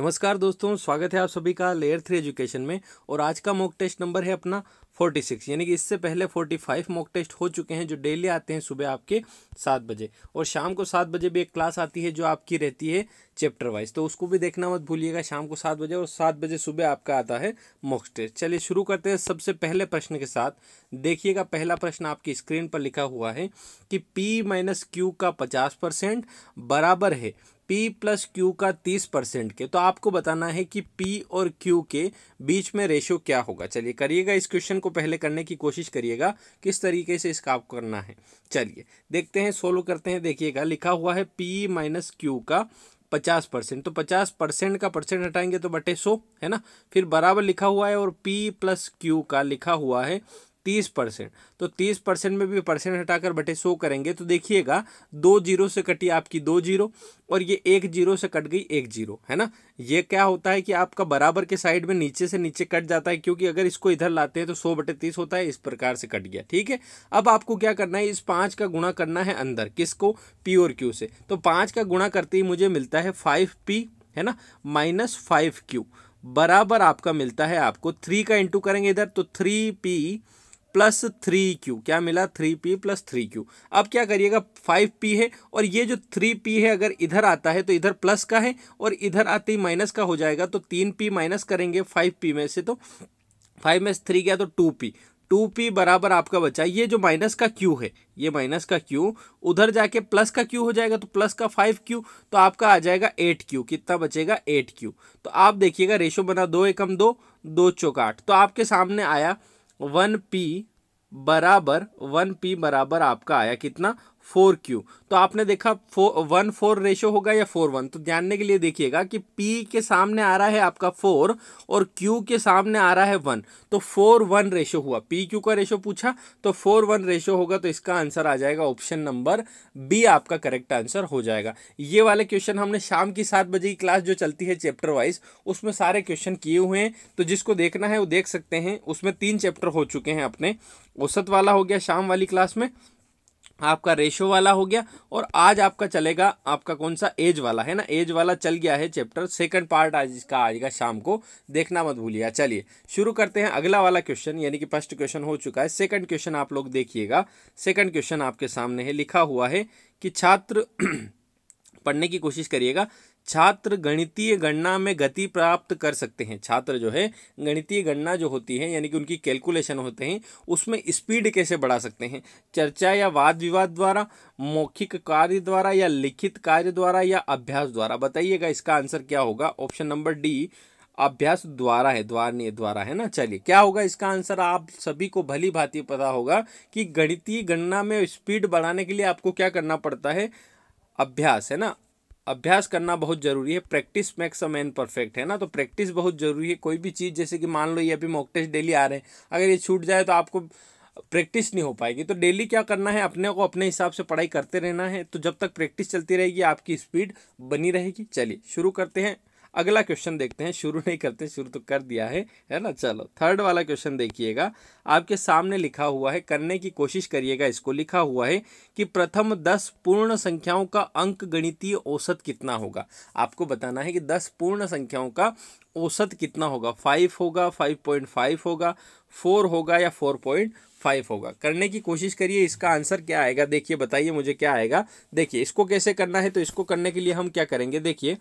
नमस्कार दोस्तों स्वागत है आप सभी का लेयर थ्री एजुकेशन में और आज का मॉक टेस्ट नंबर है अपना 46 यानी कि इससे पहले 45 मॉक टेस्ट हो चुके हैं जो डेली आते हैं सुबह आपके सात बजे और शाम को सात बजे भी एक क्लास आती है जो आपकी रहती है चैप्टर वाइज तो उसको भी देखना मत भूलिएगा शाम को सात बजे और सात बजे सुबह आपका आता है मॉक टेस्ट चलिए शुरू करते हैं सबसे पहले प्रश्न के साथ देखिएगा पहला प्रश्न आपकी स्क्रीन पर लिखा हुआ है कि पी माइनस क्यू का पचास परसेंट बराबर है पी प्लस क्यू का तीस परसेंट के तो आपको बताना है कि पी और क्यू के बीच में रेशियो क्या होगा चलिए करिएगा इस क्वेश्चन को पहले करने की कोशिश करिएगा किस तरीके से इसका आपको करना है चलिए देखते हैं सोल्व करते हैं देखिएगा लिखा हुआ है पी माइनस क्यू का पचास परसेंट तो पचास परसेंट का परसेंट हटाएंगे तो बटे सो है ना फिर बराबर लिखा हुआ है और पी प्लस क्यू का लिखा हुआ है तीस परसेंट तो तीस परसेंट में भी परसेंट हटाकर बटे सो करेंगे तो देखिएगा दो जीरो से कटी आपकी दो जीरो और ये एक जीरो से कट गई एक जीरो है ना ये क्या होता है कि आपका बराबर के साइड में नीचे से नीचे कट जाता है क्योंकि अगर इसको इधर लाते हैं तो सौ बटे तीस होता है इस प्रकार से कट गया ठीक है अब आपको क्या करना है इस पाँच का गुणा करना है अंदर किसको पी और क्यू से तो पाँच का गुणा करते ही मुझे मिलता है फाइव पी है ना माइनस फाइव क्यू बराबर आपका मिलता है आपको थ्री का इंटू करेंगे इधर तो three P plus three Q क्या मिला three P plus three Q अब क्या करिएगा फाइव पी है और ये जो थ्री पी है अगर इधर आता है तो इधर प्लस का है और इधर आते ही माइनस का हो जाएगा तो तीन पी माइनस करेंगे फाइव पी में से तो फाइव में से थ्री गया तो टू पी टू पी बराबर आपका बचा ये जो माइनस का क्यू है ये माइनस का क्यू उधर जाके प्लस का क्यू हो जाएगा तो प्लस का फाइव क्यू तो आपका आ जाएगा एट क्यू कितना बचेगा एट क्यू तो आप देखिएगा रेशो बना दो एकम दो दो चौक आठ तो आपके सामने आया वन पी बराबर वन पी बराबर आपका आया कितना फोर क्यू तो आपने देखा फोर वन फोर रेशो होगा या फोर वन तो जानने के लिए देखिएगा कि पी के सामने आ रहा है आपका फोर और क्यू के सामने आ रहा है वन तो फोर वन रेशो हुआ पी क्यू का रेशो पूछा तो फोर वन रेशो होगा तो इसका आंसर आ जाएगा ऑप्शन नंबर बी आपका करेक्ट आंसर हो जाएगा ये वाले क्वेश्चन हमने शाम की सात बजे की क्लास जो चलती है चैप्टर वाइज उसमें सारे क्वेश्चन किए हुए हैं तो जिसको देखना है वो देख सकते हैं उसमें तीन चैप्टर हो चुके हैं अपने औसत वाला हो गया शाम वाली क्लास में आपका रेशो वाला हो गया और आज आपका चलेगा आपका कौन सा एज वाला है ना एज वाला चल गया है चैप्टर सेकंड पार्ट आज इसका आएगा शाम को देखना मत भूलिएगा चलिए शुरू करते हैं अगला वाला क्वेश्चन यानी कि फर्स्ट क्वेश्चन हो चुका है सेकंड क्वेश्चन आप लोग देखिएगा सेकंड क्वेश्चन आपके सामने है लिखा हुआ है कि छात्र पढ़ने की कोशिश करिएगा छात्र गणितीय गणना में गति प्राप्त कर सकते हैं छात्र जो है गणितीय गणना जो होती है यानी कि उनकी कैलकुलेशन होते हैं उसमें स्पीड कैसे बढ़ा सकते हैं चर्चा या वाद विवाद द्वारा मौखिक कार्य द्वारा या लिखित कार्य द्वारा या अभ्यास द्वारा बताइएगा इसका आंसर क्या होगा ऑप्शन नंबर डी अभ्यास द्वारा है द्वार द्वारा है ना चलिए क्या होगा इसका आंसर आप सभी को भली भांति पता होगा कि गणितीय गणना में स्पीड बढ़ाने के लिए आपको क्या करना पड़ता है अभ्यास है ना अभ्यास करना बहुत ज़रूरी है practice makes a man perfect है ना तो प्रैक्टिस बहुत ज़रूरी है कोई भी चीज़ जैसे कि मान लो ये अभी मॉक टेस्ट डेली आ रहे हैं अगर ये छूट जाए तो आपको प्रैक्टिस नहीं हो पाएगी तो डेली क्या करना है अपने को अपने हिसाब से पढ़ाई करते रहना है तो जब तक प्रैक्टिस चलती रहेगी आपकी स्पीड बनी रहेगी चलिए शुरू करते हैं अगला क्वेश्चन देखते हैं शुरू नहीं करते शुरू तो कर दिया है है ना चलो थर्ड वाला क्वेश्चन देखिएगा आपके सामने लिखा हुआ है करने की कोशिश करिएगा इसको लिखा हुआ है कि प्रथम दस पूर्ण संख्याओं का अंक गणितीय औसत कितना होगा आपको बताना है कि दस पूर्ण संख्याओं का औसत कितना होगा फाइव होगा फाइव पॉइंट फाइव होगा फोर होगा या फोर पॉइंट फाइव होगा करने की कोशिश करिए इसका आंसर क्या आएगा देखिए बताइए मुझे क्या आएगा देखिए इसको कैसे करना है तो इसको करने के लिए हम क्या करेंगे देखिए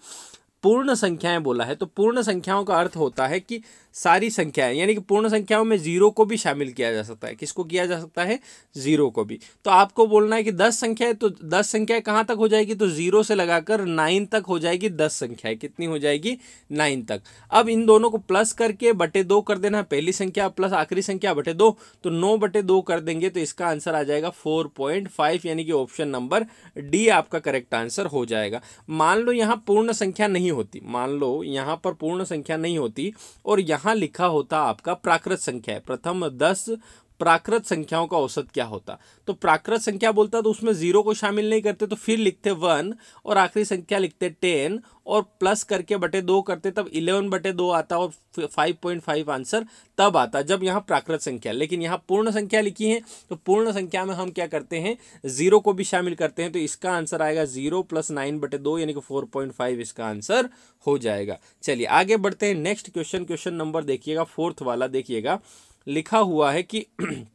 पूर्ण संख्याएं बोला है तो पूर्ण संख्याओं का अर्थ होता है कि सारी संख्याएं यानी कि पूर्ण संख्याओं में जीरो को भी शामिल किया जा सकता है किसको किया जा सकता है जीरो को भी तो आपको बोलना है कि दस संख्या है तो दस संख्याएं कहाँ तक हो जाएगी तो जीरो से लगाकर नाइन तक हो जाएगी दस संख्याएं कितनी हो जाएगी नाइन तक अब इन दोनों को प्लस करके बटे दो कर देना पहली संख्या प्लस आखिरी संख्या बटे दो तो नौ बटे दो कर देंगे तो इसका आंसर आ जाएगा फोर पॉइंट फाइव यानी कि ऑप्शन नंबर डी आपका करेक्ट आंसर हो जाएगा मान लो यहाँ पूर्ण संख्या नहीं होती मान लो यहाँ पर पूर्ण संख्या नहीं होती और यहाँ यहाँ लिखा होता आपका प्राकृत संख्या है प्रथम दस प्राकृत संख्याओं का औसत क्या होता तो प्राकृत संख्या बोलता तो उसमें ज़ीरो को शामिल नहीं करते तो फिर लिखते वन और आखिरी संख्या लिखते टेन और प्लस करके बटे दो करते तब इलेवन बटे दो आता और फाइव पॉइंट फाइव आंसर तब आता जब यहाँ प्राकृत संख्या लेकिन यहाँ पूर्ण संख्या लिखी है तो पूर्ण संख्या में हम क्या करते हैं ज़ीरो को भी शामिल करते हैं तो इसका आंसर आएगा ज़ीरो प्लस नाइन बटे दो यानी कि फोर पॉइंट फाइव इसका आंसर हो जाएगा चलिए आगे बढ़ते हैं नेक्स्ट क्वेश्चन क्वेश्चन नंबर देखिएगा फोर्थ वाला देखिएगा लिखा हुआ है कि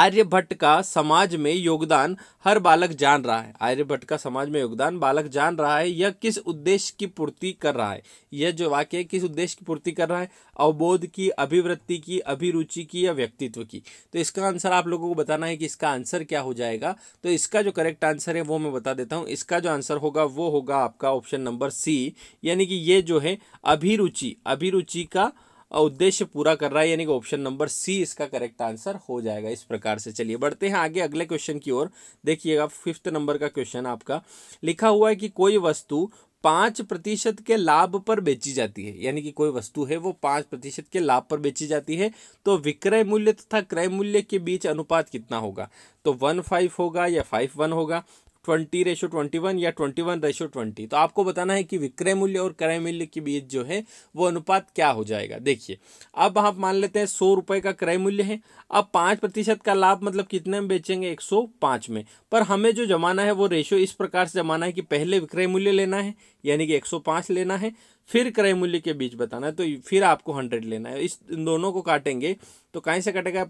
आर्यभट्ट का समाज में योगदान हर बालक जान रहा है आर्यभट्ट का समाज में योगदान बालक जान रहा है यह किस उद्देश्य की पूर्ति कर रहा है यह जो वाक्य है किस उद्देश्य की पूर्ति कर रहा है अवबोध की अभिवृत्ति की अभिरुचि की या व्यक्तित्व की तो इसका आंसर आप लोगों को बताना है कि इसका आंसर क्या हो जाएगा तो इसका जो करेक्ट आंसर है वो मैं बता देता हूँ इसका जो आंसर होगा वो होगा आपका ऑप्शन नंबर सी यानी कि ये जो है अभिरुचि अभिरुचि का उद्देश्य पूरा कर रहा है यानी कि ऑप्शन नंबर सी इसका करेक्ट आंसर हो जाएगा इस प्रकार से चलिए बढ़ते हैं आगे अगले क्वेश्चन की ओर देखिएगा फिफ्थ नंबर का क्वेश्चन आपका लिखा हुआ है कि कोई वस्तु पाँच प्रतिशत के लाभ पर बेची जाती है यानी कि कोई वस्तु है वो पाँच प्रतिशत के लाभ पर बेची जाती है तो विक्रय मूल्य तथा क्रय मूल्य के बीच अनुपात कितना होगा तो वन फाइव होगा या फाइव वन होगा ट्वेंटी रेशो ट्वेंटी वन या ट्वेंटी वन रेशो ट्वेंटी तो आपको बताना है कि विक्रय मूल्य और क्रय मूल्य के बीच जो है वो अनुपात क्या हो जाएगा देखिए अब आप मान लेते हैं सौ रुपये का क्रय मूल्य है अब पाँच प्रतिशत का लाभ मतलब कितने में बेचेंगे एक सौ पाँच में पर हमें जो जमाना है वो रेशो इस प्रकार से जमाना है कि पहले विक्रय मूल्य लेना है यानी कि एक सौ पाँच लेना है फिर क्रय मूल्य के बीच बताना है तो फिर आपको हंड्रेड लेना है इस इन दोनों को काटेंगे तो कहीं से कटेगा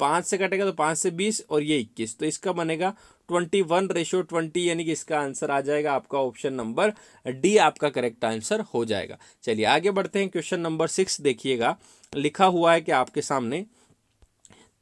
पाँच से कटेगा तो पाँच से बीस और ये इक्कीस तो इसका बनेगा ट्वेंटी वन रेशो ट्वेंटी यानी कि इसका आंसर आ जाएगा आपका ऑप्शन नंबर डी आपका करेक्ट आंसर हो जाएगा चलिए आगे बढ़ते हैं क्वेश्चन नंबर सिक्स देखिएगा लिखा हुआ है कि आपके सामने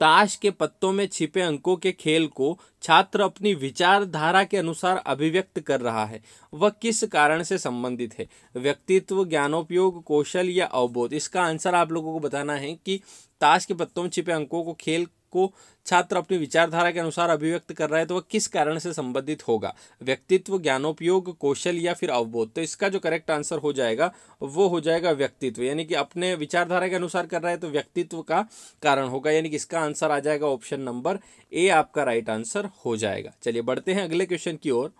ताश के पत्तों में छिपे अंकों के खेल को छात्र अपनी विचारधारा के अनुसार अभिव्यक्त कर रहा है वह किस कारण से संबंधित है व्यक्तित्व ज्ञानोपयोग कौशल या अवबोध इसका आंसर आप लोगों को बताना है कि ताश के पत्तों में छिपे अंकों को खेल को छात्र अपनी विचारधारा के अनुसार अभिव्यक्त कर रहा है तो वह किस कारण से संबंधित होगा व्यक्तित्व ज्ञानोपयोग कौशल या फिर अवबोध तो इसका जो करेक्ट आंसर हो जाएगा वो हो जाएगा व्यक्तित्व यानी कि अपने विचारधारा के अनुसार कर रहा है तो व्यक्तित्व का कारण होगा यानी कि इसका आंसर आ जाएगा ऑप्शन नंबर ए आपका राइट आंसर हो जाएगा चलिए बढ़ते हैं अगले क्वेश्चन की ओर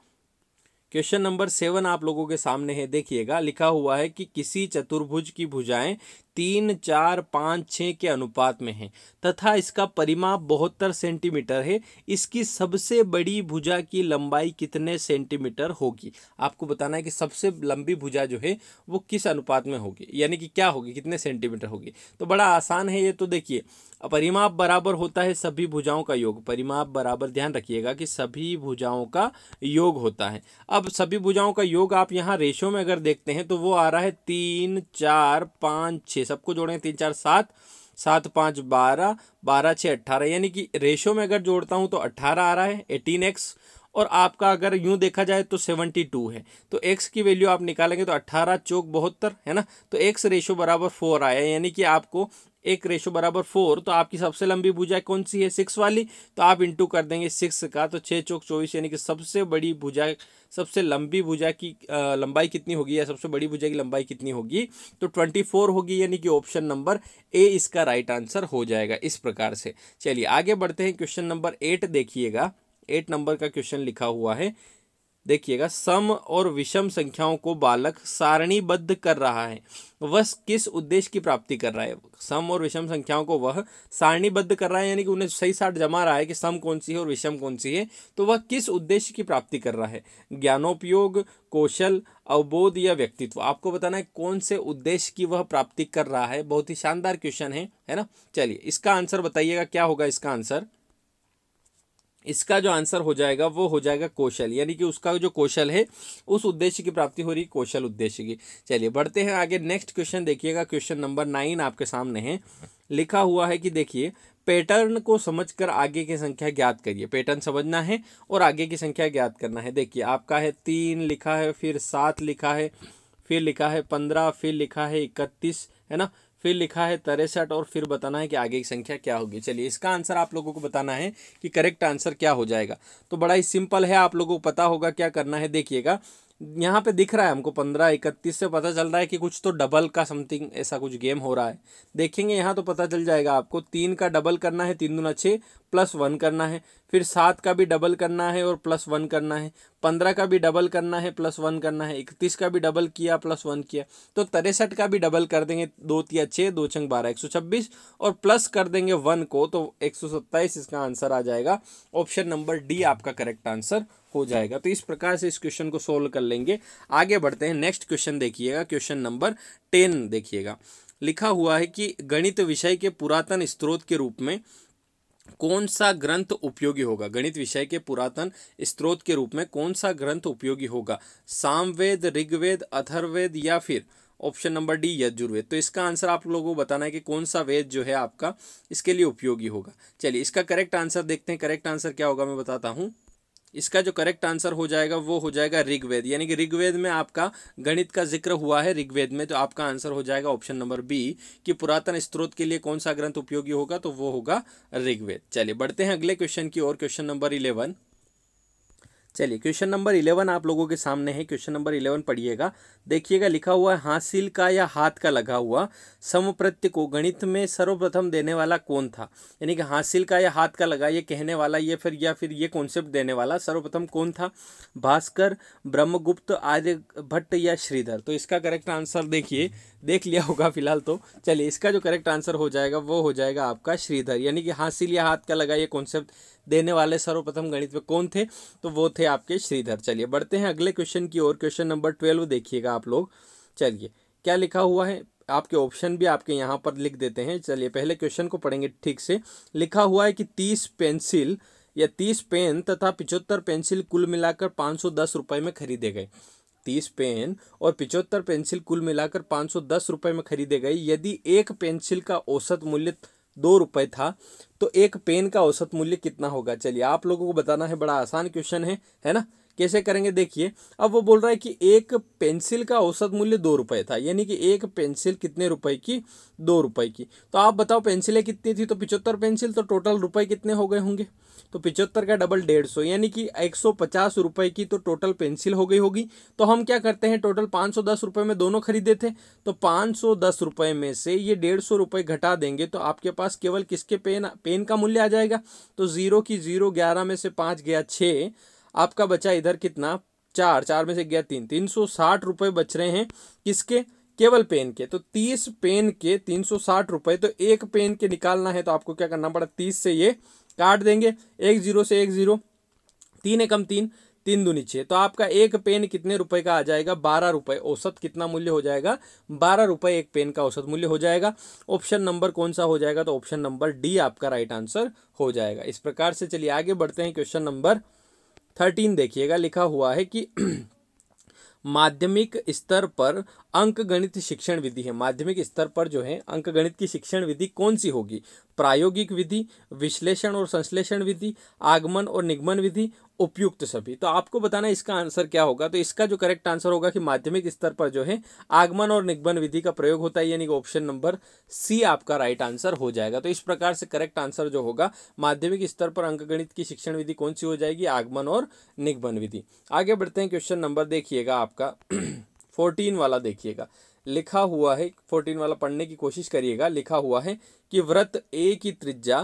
क्वेश्चन नंबर सेवन आप लोगों के सामने है देखिएगा लिखा हुआ है कि किसी चतुर्भुज की भुजाएं तीन चार पाँच छः के अनुपात में हैं तथा इसका परिमाप बहत्तर सेंटीमीटर है इसकी सबसे बड़ी भुजा की लंबाई कितने सेंटीमीटर होगी आपको बताना है कि सबसे लंबी भुजा जो है वो किस अनुपात में होगी यानी कि क्या होगी कितने सेंटीमीटर होगी तो बड़ा आसान है ये तो देखिए परिमाप बराबर होता है सभी भुजाओं का योग परिमाप बराबर ध्यान रखिएगा कि सभी भुजाओं का योग होता है अब सभी भुजाओं का योग आप यहाँ रेशो में अगर देखते हैं तो वो आ रहा है तीन चार पाँच छः सबको जोड़ें तीन चार सात सात पाँच बारह बारह छः अट्ठारह यानी कि रेशो में अगर जोड़ता हूँ तो अट्ठारह आ रहा है एटीन एक्स और आपका अगर यूँ देखा जाए तो सेवनटी टू है तो एक्स की वैल्यू आप निकालेंगे तो अट्ठारह चौक बहत्तर है ना तो एक्स रेशो बराबर फोर आया यानी कि आपको एक रेशो बराबर फोर तो आपकी सबसे लंबी भुजा कौन सी है सिक्स वाली तो आप इंटू कर देंगे सिक्स का तो छः चौक चौबीस यानी कि सबसे बड़ी भुजा सबसे लंबी भुजा की आ, लंबाई कितनी होगी या सबसे बड़ी भुजा की लंबाई कितनी होगी तो ट्वेंटी फोर होगी यानी कि ऑप्शन नंबर ए इसका राइट आंसर हो जाएगा इस प्रकार से चलिए आगे बढ़ते हैं क्वेश्चन नंबर एट देखिएगा एट नंबर का क्वेश्चन लिखा हुआ है देखिएगा सम और विषम संख्याओं को बालक सारणीबद्ध कर रहा है वह किस उद्देश्य की प्राप्ति कर रहा है सम और विषम संख्याओं को वह सारणीबद्ध कर रहा है यानी कि उन्हें सही साठ जमा रहा है कि सम कौन सी है और विषम कौन सी है तो वह किस उद्देश्य की प्राप्ति कर रहा है ज्ञानोपयोग कौशल अवबोध या व्यक्तित्व आपको बताना है कौन से उद्देश्य की वह प्राप्ति कर रहा है बहुत ही शानदार क्वेश्चन है है ना चलिए इसका आंसर बताइएगा क्या होगा इसका आंसर इसका जो आंसर हो जाएगा वो हो जाएगा कौशल यानी कि उसका जो कौशल है उस उद्देश्य की प्राप्ति हो रही है कौशल उद्देश्य की चलिए बढ़ते हैं आगे नेक्स्ट क्वेश्चन देखिएगा क्वेश्चन नंबर नाइन आपके सामने है लिखा हुआ है कि देखिए पैटर्न को समझकर आगे की संख्या ज्ञात करिए पैटर्न समझना है और आगे की संख्या ज्ञात करना है देखिए आपका है तीन लिखा है फिर सात लिखा है फिर लिखा है पंद्रह फिर लिखा है इकतीस है ना फिर लिखा है तिरसठ और फिर बताना है कि आगे की संख्या क्या होगी चलिए इसका आंसर आप लोगों को बताना है कि करेक्ट आंसर क्या हो जाएगा तो बड़ा ही सिंपल है आप लोगों को पता होगा क्या करना है देखिएगा यहाँ पे दिख रहा है हमको पंद्रह इकतीस से पता चल रहा है कि कुछ तो डबल का समथिंग ऐसा कुछ गेम हो रहा है देखेंगे यहाँ तो पता चल जाएगा आपको तीन का डबल करना है तीन दुना छः प्लस वन करना है फिर सात का भी डबल करना है और प्लस वन करना है पंद्रह का भी डबल करना है प्लस वन करना है इकतीस का भी डबल किया प्लस वन किया तो तिरसठ का भी डबल कर देंगे दो तिया छः दो छंग बारह एक सौ छब्बीस और प्लस कर देंगे वन को तो एक सौ सत्ताईस इसका आंसर आ जाएगा ऑप्शन नंबर डी आपका करेक्ट आंसर हो जाएगा तो इस प्रकार से इस क्वेश्चन को सोल्व कर लेंगे आगे बढ़ते हैं नेक्स्ट क्वेश्चन देखिएगा क्वेश्चन नंबर टेन देखिएगा लिखा हुआ है कि गणित विषय के पुरातन स्त्रोत के रूप में कौन सा ग्रंथ उपयोगी होगा गणित विषय के पुरातन स्त्रोत के रूप में कौन सा ग्रंथ उपयोगी होगा सामवेद ऋग्वेद अथर्वेद या फिर ऑप्शन नंबर डी यजुर्वेद तो इसका आंसर आप लोगों को बताना है कि कौन सा वेद जो है आपका इसके लिए उपयोगी होगा चलिए इसका करेक्ट आंसर देखते हैं करेक्ट आंसर क्या होगा मैं बताता हूँ इसका जो करेक्ट आंसर हो जाएगा वो हो जाएगा ऋग्वेद यानी कि ऋग्वेद में आपका गणित का जिक्र हुआ है ऋग्वेद में तो आपका आंसर हो जाएगा ऑप्शन नंबर बी कि पुरातन स्त्रोत के लिए कौन सा ग्रंथ उपयोगी होगा तो वो होगा ऋग्वेद चलिए बढ़ते हैं अगले क्वेश्चन की और क्वेश्चन नंबर इलेवन चलिए क्वेश्चन नंबर इलेवन आप लोगों के सामने है क्वेश्चन नंबर इलेवन पढ़िएगा देखिएगा लिखा हुआ है हासिल का या हाथ का लगा हुआ समप्रत्य को गणित में सर्वप्रथम देने वाला कौन था यानी कि हासिल का या हाथ का लगा ये कहने वाला ये फिर या फिर ये कॉन्सेप्ट देने वाला सर्वप्रथम कौन था भास्कर ब्रह्मगुप्त आर्यभट्ट या श्रीधर तो इसका करेक्ट आंसर देखिए देख लिया होगा फिलहाल तो चलिए इसका जो करेक्ट आंसर हो जाएगा वो हो जाएगा आपका श्रीधर यानी कि हासिल या हाथ का लगा ये कॉन्सेप्ट देने वाले सर्वप्रथम गणित में कौन थे तो वो थे आपके श्रीधर चलिए बढ़ते हैं अगले क्वेश्चन की ओर क्वेश्चन नंबर ट्वेल्व देखिएगा आप लोग चलिए क्या लिखा हुआ है आपके ऑप्शन भी आपके यहाँ पर लिख देते हैं चलिए पहले क्वेश्चन को पढ़ेंगे ठीक से लिखा हुआ है कि तीस पेंसिल या तीस पेन तथा पिचहत्तर पेंसिल कुल मिलाकर पाँच सौ दस रुपये में खरीदे गए तीस पेन और पिचहत्तर पेंसिल कुल मिलाकर पाँच सौ दस रुपये में खरीदे गए यदि एक पेंसिल का औसत मूल्य दो रुपये था तो एक पेन का औसत मूल्य कितना होगा चलिए आप लोगों को बताना है बड़ा आसान क्वेश्चन है है ना कैसे करेंगे देखिए अब वो बोल रहा है कि एक पेंसिल का औसत मूल्य दो रुपये था यानी कि एक पेंसिल कितने रुपए की दो रुपए की तो आप बताओ पेंसिलें कितनी थी तो पिचहत्तर पेंसिल तो टोटल रुपए कितने हो गए होंगे तो पिचहत्तर का डबल डेढ़ सौ यानी कि एक सौ पचास रुपये की तो टोटल पेंसिल हो गई होगी तो हम क्या करते हैं टोटल पाँच सौ दस रुपये में दोनों खरीदे थे तो पाँच सौ दस रुपये में से ये डेढ़ सौ रुपये घटा देंगे तो आपके पास केवल किसके पेन पेन का मूल्य आ जाएगा तो ज़ीरो की ज़ीरो ग्यारह में से पाँच गया छः आपका बचा इधर कितना चार चार में से गया तीन तीन सौ साठ रुपये बच रहे हैं किसके केवल पेन के तो तीस पेन के तीन सौ साठ रुपये तो एक पेन के निकालना है तो आपको क्या करना पड़ा तीस से ये काट देंगे एक जीरो से एक जीरो तीन एकम तीन तीन दूनी छः तो आपका एक पेन कितने रुपए का आ जाएगा बारह रुपये औसत कितना मूल्य हो जाएगा बारह रुपये एक पेन का औसत मूल्य हो जाएगा ऑप्शन नंबर कौन सा हो जाएगा तो ऑप्शन नंबर डी आपका राइट आंसर हो जाएगा इस प्रकार से चलिए आगे बढ़ते हैं क्वेश्चन नंबर थर्टीन देखिएगा लिखा हुआ है कि माध्यमिक स्तर पर अंकगणित शिक्षण विधि है माध्यमिक स्तर पर जो है अंकगणित की शिक्षण विधि कौन सी होगी प्रायोगिक विधि विश्लेषण और संश्लेषण विधि आगमन और निगमन विधि उपयुक्त सभी तो आपको बताना इसका आंसर क्या होगा तो इसका जो करेक्ट आंसर होगा कि माध्यमिक स्तर पर जो है आगमन और निगमन विधि का प्रयोग होता है यानी कि ऑप्शन नंबर सी आपका राइट आंसर हो जाएगा तो इस प्रकार से करेक्ट आंसर जो होगा माध्यमिक स्तर पर अंकगणित की शिक्षण विधि कौन सी हो जाएगी आगमन और निगमन विधि आगे बढ़ते हैं क्वेश्चन नंबर देखिएगा आपका फोर्टीन वाला देखिएगा लिखा हुआ है फोर्टीन वाला पढ़ने की कोशिश करिएगा लिखा हुआ है कि व्रत ए की त्रिज्या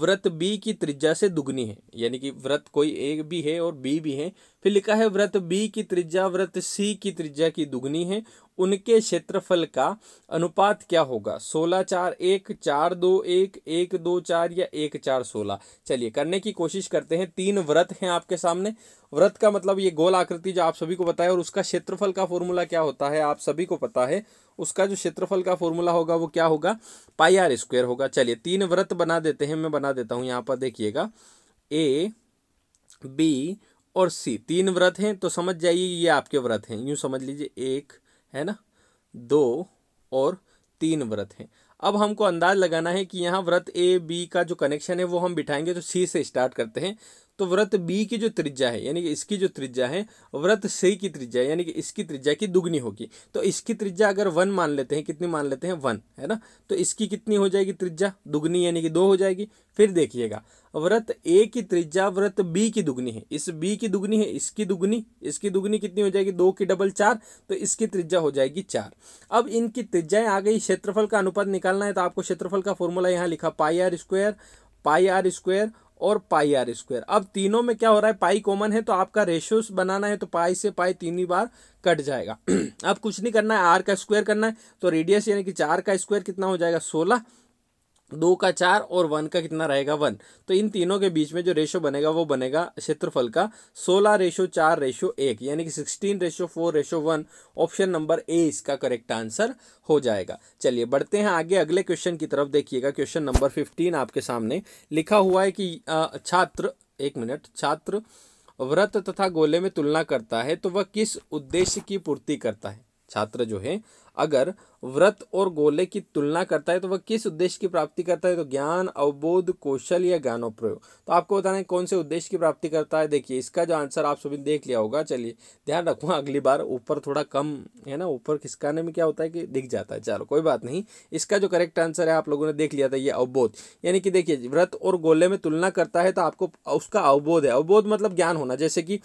व्रत बी की त्रिज्या से दुगनी है यानी कि व्रत कोई ए भी है और बी भी है फिर लिखा है व्रत बी की त्रिज्या व्रत सी की त्रिज्या की दुगनी है उनके क्षेत्रफल का अनुपात क्या होगा सोलह चार एक चार दो एक एक दो चार या एक चार सोलह चलिए करने की कोशिश करते हैं तीन व्रत हैं आपके सामने व्रत का मतलब ये गोल आकृति जो आप सभी को बताए और उसका क्षेत्रफल का फॉर्मूला क्या होता है आप सभी को पता है उसका जो क्षेत्रफल का फॉर्मूला होगा वो क्या होगा पाई आर स्क्वायर होगा चलिए तीन व्रत बना देते हैं मैं बना देता हूँ यहाँ पर देखिएगा ए बी और सी तीन व्रत हैं तो समझ जाइए ये आपके व्रत हैं यूँ समझ लीजिए एक है ना दो और तीन व्रत हैं अब हमको अंदाज लगाना है कि यहाँ व्रत ए बी का जो कनेक्शन है वो हम बिठाएंगे तो सी से स्टार्ट करते हैं तो व्रत बी की जो त्रिज्या है यानी कि इसकी जो त्रिज्या है व्रत सी की त्रिज्या यानी कि इसकी त्रिज्या की दुगनी होगी तो इसकी त्रिज्या अगर वन मान लेते हैं कितनी मान लेते हैं वन है ना तो इसकी कितनी हो जाएगी त्रिज्या दुगनी यानी कि दो हो जाएगी फिर देखिएगा व्रत ए की त्रिज्या व्रत बी की दुगनी है इस बी की दुगनी है इसकी दुगनी इसकी दुगनी कितनी हो जाएगी दो की डबल चार तो इसकी त्रिज्या हो जाएगी चार अब इनकी त्रिज्याएं आ गई क्षेत्रफल का अनुपात निकालना है तो आपको क्षेत्रफल का फॉर्मूला यहाँ लिखा pi r square pi r square और पाई आर स्क्वायर अब तीनों में क्या हो रहा है पाई कॉमन है तो आपका रेशियोस बनाना है तो पाई से पाई तीन ही बार कट जाएगा अब कुछ नहीं करना है आर का स्क्वायर करना है तो रेडियस यानी कि चार का स्क्वायर कितना हो जाएगा सोलह दो का चार और वन का कितना रहेगा वन तो इन तीनों के बीच में जो रेशो बनेगा वो बनेगा क्षेत्रफल का सोलह रेशो चार रेशो एक यानी कि sixteen ratio four ratio one option number A इसका करेक्ट आंसर हो जाएगा चलिए बढ़ते हैं आगे अगले क्वेश्चन की तरफ देखिएगा क्वेश्चन नंबर फिफ्टीन आपके सामने लिखा हुआ है कि छात्र एक मिनट छात्र व्रत तथा गोले में तुलना करता है तो वह किस उद्देश्य की पूर्ति करता है छात्र जो है अगर व्रत और गोले की तुलना करता है तो वह किस उद्देश्य की प्राप्ति करता है तो ज्ञान अवबोध कौशल या ज्ञानोप्रयोग तो आपको बताना है कौन से उद्देश्य की प्राप्ति करता है देखिए इसका जो आंसर आप सभी देख लिया होगा चलिए ध्यान रखूँ अगली बार ऊपर थोड़ा कम है ना ऊपर खिसकाने में क्या होता है कि दिख जाता है चलो कोई बात नहीं इसका जो करेक्ट आंसर है आप लोगों ने देख लिया था ये अवबोध यानी कि देखिए व्रत और गोले में तुलना करता है तो आपको उसका अवबोध है अवबोध मतलब ज्ञान होना जैसे कि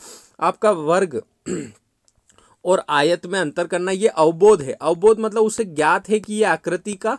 आपका वर्ग और आयत में अंतर करना ये अवबोध है अवबोध मतलब उसे ज्ञात है कि ये आकृति का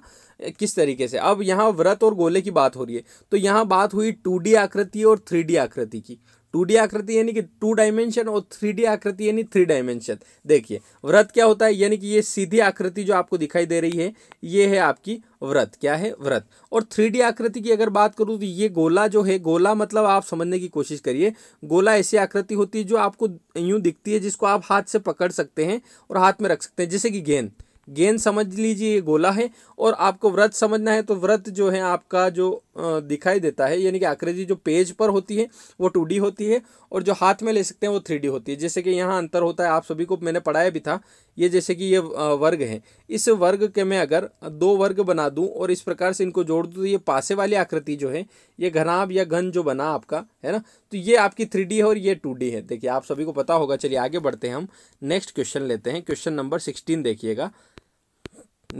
किस तरीके से अब यहाँ व्रत और गोले की बात हो रही है तो यहाँ बात हुई टू आकृति और थ्री आकृति की टू डी आकृति यानी कि टू डायमेंशन और थ्री डी आकृति यानी थ्री डायमेंशन देखिए व्रत क्या होता है यानी कि ये सीधी आकृति जो आपको दिखाई दे रही है ये है आपकी व्रत क्या है व्रत और थ्री डी आकृति की अगर बात करूँ तो ये गोला जो है गोला मतलब आप समझने की कोशिश करिए गोला ऐसी आकृति होती है जो आपको यूँ दिखती है जिसको आप हाथ से पकड़ सकते हैं और हाथ में रख सकते हैं जैसे कि गेंद गेंद समझ लीजिए ये गोला है और आपको व्रत समझना है तो व्रत जो है आपका जो दिखाई देता है यानी कि आकृति जो पेज पर होती है वो टू होती है और जो हाथ में ले सकते हैं वो थ्री होती है जैसे कि यहाँ अंतर होता है आप सभी को मैंने पढ़ाया भी था ये जैसे कि ये वर्ग है इस वर्ग के मैं अगर दो वर्ग बना दूँ और इस प्रकार से इनको जोड़ दूँ तो ये पासे वाली आकृति जो है ये घनाब या घन जो बना आपका है ना तो ये आपकी थ्री है और ये टू है देखिए आप सभी को पता होगा चलिए आगे बढ़ते हैं हम नेक्स्ट क्वेश्चन लेते हैं क्वेश्चन नंबर सिक्सटीन देखिएगा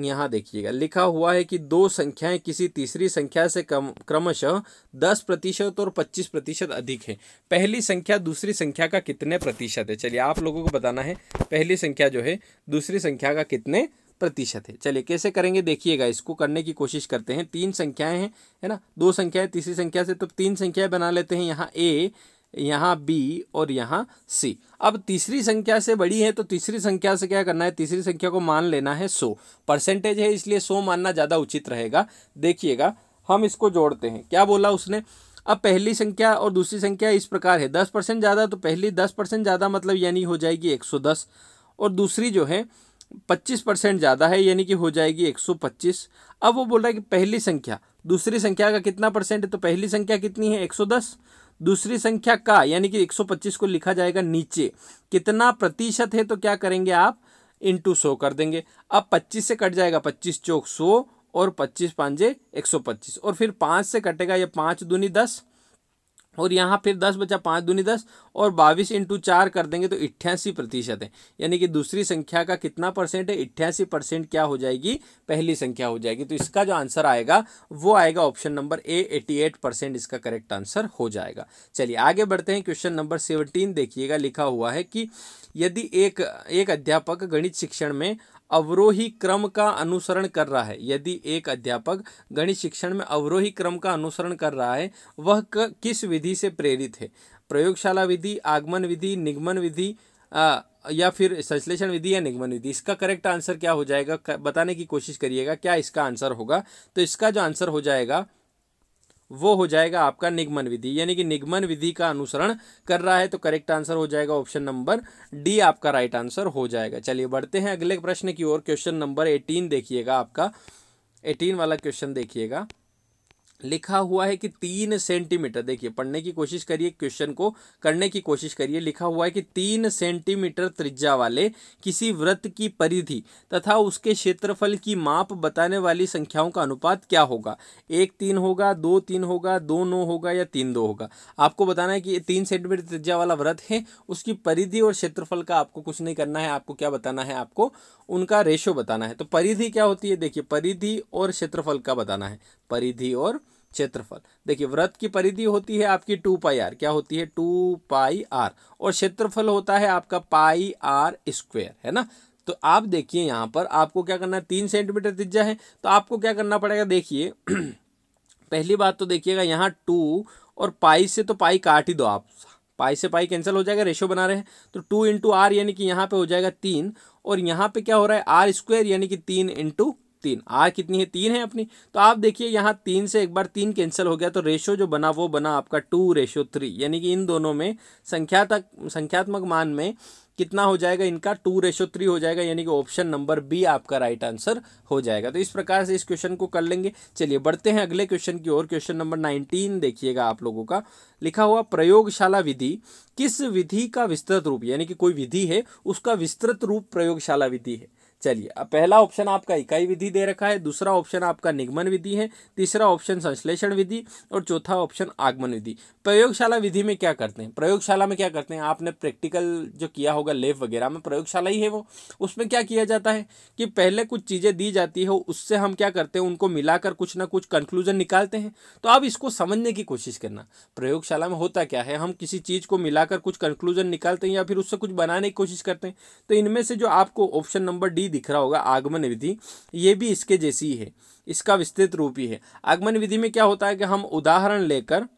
यहाँ देखिएगा लिखा हुआ है कि दो संख्याएं किसी तीसरी संख्या से कम क्रमशः दस प्रतिशत और पच्चीस प्रतिशत अधिक है पहली संख्या दूसरी संख्या का कितने प्रतिशत है चलिए आप लोगों को बताना है पहली संख्या जो है दूसरी संख्या का कितने प्रतिशत है चलिए कैसे करेंगे देखिएगा इसको करने की कोशिश करते हैं तीन संख्याएं हैं है ना दो संख्याएं तीसरी संख्या से तो तीन संख्याएं बना लेते हैं यहाँ ए यहाँ बी और यहाँ सी अब तीसरी संख्या से बड़ी है तो तीसरी संख्या से क्या करना है तीसरी संख्या को मान लेना है सो परसेंटेज है इसलिए सो मानना ज़्यादा उचित रहेगा देखिएगा हम इसको जोड़ते हैं क्या बोला उसने अब पहली संख्या और दूसरी संख्या इस प्रकार है दस परसेंट ज़्यादा तो पहली दस परसेंट ज़्यादा मतलब यानी हो जाएगी एक सौ दस और दूसरी जो है पच्चीस परसेंट ज़्यादा है यानी कि हो जाएगी एक सौ पच्चीस अब वो बोल रहा है कि पहली संख्या दूसरी संख्या का कितना परसेंट है तो पहली संख्या कितनी है एक सौ दस दूसरी संख्या का यानी कि 125 को लिखा जाएगा नीचे कितना प्रतिशत है तो क्या करेंगे आप इंटू सो कर देंगे अब 25 से कट जाएगा 25 चौक सो और 25 पाँचे 125 और फिर पांच से कटेगा ये पांच दूनी दस और यहाँ फिर दस बचा पाँच दूनी दस और बाईस इंटू चार कर देंगे तो अट्ठासी प्रतिशत है यानी कि दूसरी संख्या का कितना परसेंट है अट्ठासी परसेंट क्या हो जाएगी पहली संख्या हो जाएगी तो इसका जो आंसर आएगा वो आएगा option number A eighty eight percent इसका करेक्ट आंसर हो जाएगा चलिए आगे बढ़ते हैं क्वेश्चन नंबर सेवनटीन देखिएगा लिखा हुआ है कि यदि एक एक अध्यापक गणित शिक्षण में अवरोही क्रम का अनुसरण कर रहा है यदि एक अध्यापक गणित शिक्षण में अवरोही क्रम का अनुसरण कर रहा है वह किस विधि से प्रेरित है प्रयोगशाला विधि आगमन विधि निगमन विधि या फिर संश्लेषण विधि या निगमन विधि इसका करेक्ट आंसर क्या हो जाएगा बताने की कोशिश करिएगा क्या इसका आंसर होगा तो इसका जो आंसर हो जाएगा वो हो जाएगा आपका निगमन विधि यानी कि निगमन विधि का अनुसरण कर रहा है तो करेक्ट आंसर हो जाएगा ऑप्शन नंबर डी आपका राइट आंसर हो जाएगा चलिए बढ़ते हैं अगले प्रश्न की ओर क्वेश्चन नंबर एटीन देखिएगा आपका एटीन वाला क्वेश्चन देखिएगा लिखा हुआ है कि तीन सेंटीमीटर देखिए पढ़ने की कोशिश करिए क्वेश्चन को करने की कोशिश करिए लिखा हुआ है कि तीन सेंटीमीटर त्रिज्या वाले किसी व्रत की परिधि तथा उसके क्षेत्रफल की माप बताने वाली संख्याओं का अनुपात क्या होगा एक तीन होगा दो तीन होगा दो नौ होगा या तीन दो होगा आपको बताना है कि तीन सेंटीमीटर त्रिज्या वाला व्रत है उसकी परिधि और क्षेत्रफल का आपको कुछ नहीं करना है आपको क्या बताना है आपको उनका रेशो बताना है तो परिधि क्या होती है देखिए परिधि और क्षेत्रफल का बताना है परिधि और क्षेत्रफल देखिए व्रत की परिधि होती है आपकी टू पाई आर क्या होती है टू पाई आर और क्षेत्रफल होता है आपका पाई आर स्क्वेयर है ना तो आप देखिए यहाँ पर आपको क्या करना है तीन सेंटीमीटर त्रिज्या है तो आपको क्या करना पड़ेगा देखिए पहली बात तो देखिएगा यहाँ टू और पाई से तो पाई काट ही दो आप पाई से पाई कैंसिल हो जाएगा रेशो बना रहे हैं तो टू इंटू आर यानी कि यहाँ पे हो जाएगा तीन और यहाँ पे क्या हो रहा है आर स्क्वायर यानी कि तीन इंटू तीन आर कितनी है तीन है अपनी तो आप देखिए यहाँ तीन से एक बार तीन कैंसिल हो गया तो रेशो जो बना वो बना आपका टू रेशो थ्री यानी कि इन दोनों में संख्या तक संख्यात्मक मान में कितना हो जाएगा इनका टू रेशो थ्री हो जाएगा यानी कि ऑप्शन नंबर बी आपका राइट आंसर हो जाएगा तो इस प्रकार से इस क्वेश्चन को कर लेंगे चलिए बढ़ते हैं अगले क्वेश्चन की ओर क्वेश्चन नंबर नाइनटीन देखिएगा आप लोगों का लिखा हुआ प्रयोगशाला विधि किस विधि का विस्तृत रूप यानी कि कोई विधि है उसका विस्तृत रूप प्रयोगशाला विधि है चलिए अब पहला ऑप्शन आपका इकाई विधि दे रखा है दूसरा ऑप्शन आपका निगमन विधि है तीसरा ऑप्शन संश्लेषण विधि और चौथा ऑप्शन आगमन विधि प्रयोगशाला विधि में क्या करते हैं प्रयोगशाला में क्या करते हैं आपने प्रैक्टिकल जो किया होगा लेब वगैरह में प्रयोगशाला ही है वो उसमें क्या किया जाता है कि पहले कुछ चीज़ें दी जाती है उससे हम क्या करते हैं उनको मिलाकर कुछ ना कुछ कंक्लूजन निकालते हैं तो आप इसको समझने की कोशिश करना प्रयोगशाला में होता क्या है हम किसी चीज़ को मिलाकर कुछ कंक्लूजन निकालते हैं या फिर उससे कुछ बनाने की कोशिश करते हैं तो इनमें से जो आपको ऑप्शन नंबर डी दिख रहा होगा आगमन विधि ये भी इसके जैसी है इसका विस्तृत रूप ही है आगमन विधि में क्या होता है कि हम उदाहरण लेकर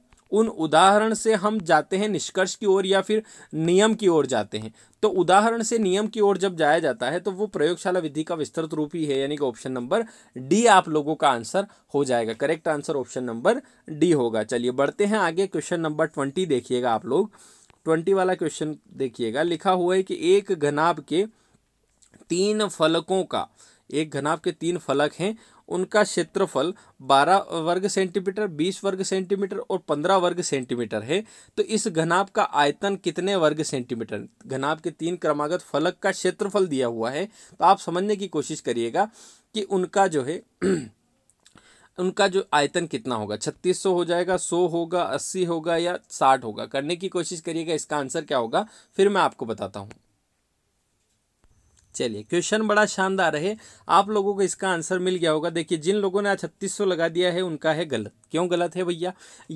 उन उदाहरण से हम जाते हैं निष्कर्ष की ओर या फिर नियम की ओर जाते हैं तो उदाहरण से नियम की ओर जब जाया जाता है तो वो प्रयोगशाला विधि का विस्तृत रूप ही है यानी कि ऑप्शन नंबर डी आप लोगों का आंसर हो जाएगा correct answer option number D होगा चलिए बढ़ते हैं आगे क्वेश्चन नंबर ट्वेंटी देखिएगा आप लोग ट्वेंटी वाला क्वेश्चन देखिएगा लिखा हुआ है कि एक घनाब के तीन फलकों का एक घनाभ के तीन फलक हैं उनका क्षेत्रफल 12 वर्ग सेंटीमीटर 20 वर्ग सेंटीमीटर और 15 वर्ग सेंटीमीटर है तो इस घनाभ का आयतन कितने वर्ग सेंटीमीटर घनाभ के तीन क्रमागत फलक का क्षेत्रफल दिया हुआ है तो आप समझने की कोशिश करिएगा कि उनका जो है उनका जो आयतन कितना होगा 3600 हो जाएगा 100 होगा 80 होगा या 60 होगा करने की कोशिश करिएगा इसका आंसर क्या होगा फिर मैं आपको बताता हूँ चलिए क्वेश्चन बड़ा शानदार है आप लोगों को इसका आंसर मिल गया होगा देखिए जिन लोगों ने छत्तीस सौ लगा दिया है उनका है गलत क्यों गलत है भैया